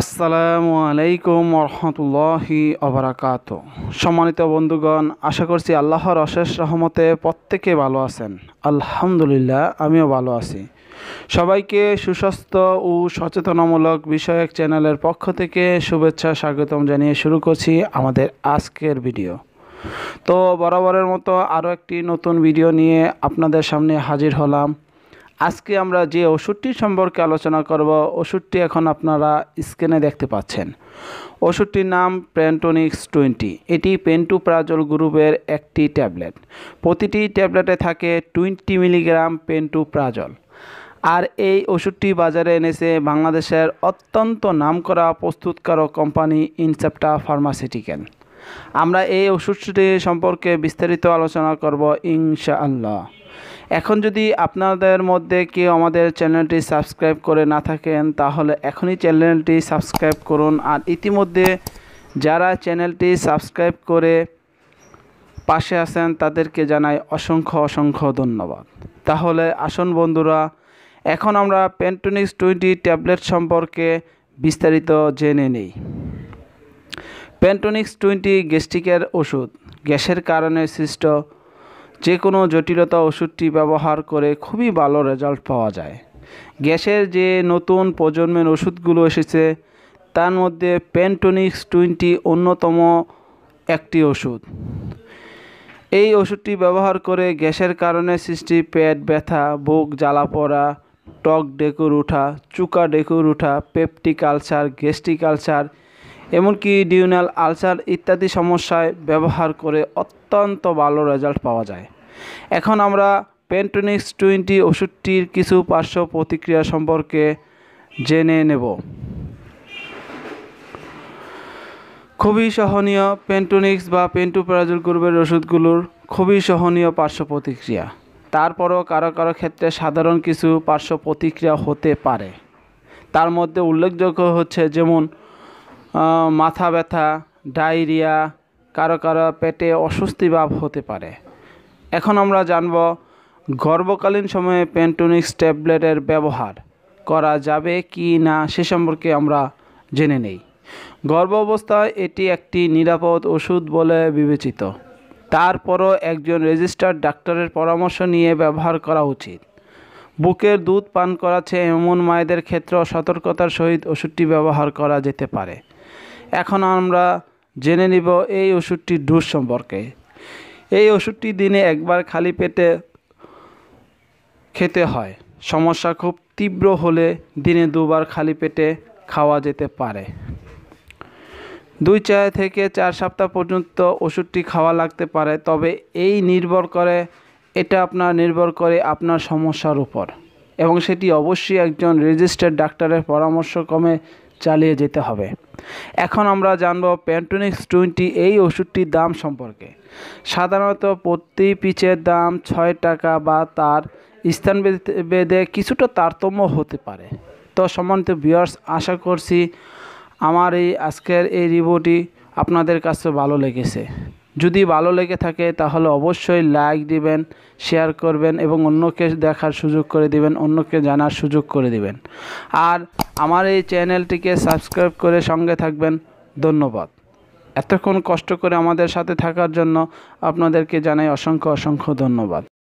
আসসালামু আলাইকুম রহমতুল্লাহি অবরাকাত সম্মানিত বন্ধুগণ আশা করছি আল্লাহর অশেষ রহমতে প্রত্যেকে ভালো আছেন আলহামদুলিল্লাহ আমিও ভালো আছি সবাইকে সুস্বাস্থ্য ও সচেতনামূলক বিষয়ক চ্যানেলের পক্ষ থেকে শুভেচ্ছা স্বাগতম জানিয়ে শুরু করছি আমাদের আজকের ভিডিও তো বরাবরের মতো আরও একটি নতুন ভিডিও নিয়ে আপনাদের সামনে হাজির হলাম আজকে আমরা যে ওষুধটি সম্পর্কে আলোচনা করব ওষুধটি এখন আপনারা স্ক্রিনে দেখতে পাচ্ছেন ওষুধটির নাম প্যান্টোনিক্স টোয়েন্টি এটি পেন্টু প্রাজল গ্রুপের একটি ট্যাবলেট প্রতিটি ট্যাবলেটে থাকে টোয়েন্টি মিলিগ্রাম পেন্টু প্রাজল আর এই ওষুধটি বাজারে এনেছে বাংলাদেশের অত্যন্ত নামকরা প্রস্তুতকারক কোম্পানি ইনসেপ্টা ফার্মাসিউটিক্যাল আমরা এই ওষুধটি সম্পর্কে বিস্তারিত আলোচনা করব ইনশাআল্লাহ এখন যদি আপনাদের মধ্যে কেউ আমাদের চ্যানেলটি সাবস্ক্রাইব করে না থাকেন তাহলে এখনই চ্যানেলটি সাবস্ক্রাইব করুন আর ইতিমধ্যে যারা চ্যানেলটি সাবস্ক্রাইব করে পাশে আছেন তাদেরকে জানাই অসংখ্য অসংখ্য ধন্যবাদ তাহলে আসুন বন্ধুরা এখন আমরা পেন্টোনিক্স টোয়েন্টি ট্যাবলেট সম্পর্কে বিস্তারিত জেনে নিই পেন্টোনিক্স টোয়েন্টি গ্যাস্ট্রিকের ওষুধ গ্যাসের কারণে সৃষ্ট যে কোনো জটিলতা ওষুধটি ব্যবহার করে খুবই ভালো রেজাল্ট পাওয়া যায় গ্যাসের যে নতুন প্রজন্মের ওষুধগুলো এসেছে তার মধ্যে প্যান্টোনিক্স টোয়েন্টি অন্যতম একটি ওষুধ এই ওষুধটি ব্যবহার করে গ্যাসের কারণে সৃষ্টি পেট ব্যথা বুক জ্বালা পড়া টক ডেকুর উঠা চুকা ডেকুর উঠা পেপটিক আলসার গ্যাস্ট্রিক আলসার এমনকি ডিউনাল আলসার ইত্যাদি সমস্যায় ব্যবহার করে অত্যন্ত ভালো রেজাল্ট পাওয়া যায় এখন আমরা পেন্টোনিক্স টোয়েন্টি ওষুধটির কিছু পার্শ্ব প্রতিক্রিয়া সম্পর্কে জেনে নেব খুবই সহনীয় পেন্টোনিক্স বা পেন্টোপ্রাজল গ্রুপের ওষুধগুলোর খুবই সহনীয় পার্শ্ব প্রতিক্রিয়া তারপরও কারো কারো ক্ষেত্রে সাধারণ কিছু পার্শ্ব প্রতিক্রিয়া হতে পারে তার মধ্যে উল্লেখযোগ্য হচ্ছে যেমন মাথা ব্যথা ডায়রিয়া কারো কারো পেটে অস্বস্তি ভাব হতে পারে এখন আমরা জানব গর্ভকালীন সময়ে পেন্টোনিক্স ট্যাবলেটের ব্যবহার করা যাবে কি না সে সম্পর্কে আমরা জেনে নেই গর্ভ অবস্থায় এটি একটি নিরাপদ ওষুধ বলে বিবেচিত তারপরও একজন রেজিস্টার ডাক্তারের পরামর্শ নিয়ে ব্যবহার করা উচিত বুকের দুধ পান করাচ্ছে এমন মায়েদের ক্ষেত্রে সতর্কতার সহিত ওষুধটি ব্যবহার করা যেতে পারে এখন আমরা জেনে নিব এই ওষুধটির ডোজ সম্পর্কে এই ওষুধটি দিনে একবার খালি পেটে খেতে হয় সমস্যা খুব তীব্র হলে দিনে দুবার খালি পেটে খাওয়া যেতে পারে দুই চার থেকে চার সপ্তাহ পর্যন্ত ওষুধটি খাওয়া লাগতে পারে তবে এই নির্ভর করে এটা আপনার নির্ভর করে আপনার সমস্যার উপর এবং সেটি অবশ্যই একজন রেজিস্টার্ড ডাক্তারের পরামর্শ ক্রমে চালিয়ে যেতে হবে এখন আমরা জানব প্যান্টোনিক্স টোয়েন্টি এই ওষুধটির দাম সম্পর্কে সাধারণত প্রতি পিচের দাম ছয় টাকা বা তার স্থান বেদে কিছুটা তারতম্য হতে পারে তো সম্মানিত ভিউয়ার্স আশা করছি আমার এই আজকের এই রিভিউটি আপনাদের কাছে ভালো লেগেছে যদি ভালো লেগে থাকে তাহলে অবশ্যই লাইক দিবেন শেয়ার করবেন এবং অন্যকে দেখার সুযোগ করে দিবেন অন্যকে জানার সুযোগ করে দিবেন আর আমার এই চ্যানেলটিকে সাবস্ক্রাইব করে সঙ্গে থাকবেন ধন্যবাদ এতক্ষণ কষ্ট করে আমাদের সাথে থাকার জন্য আপনাদেরকে জানাই অসংখ্য অসংখ্য ধন্যবাদ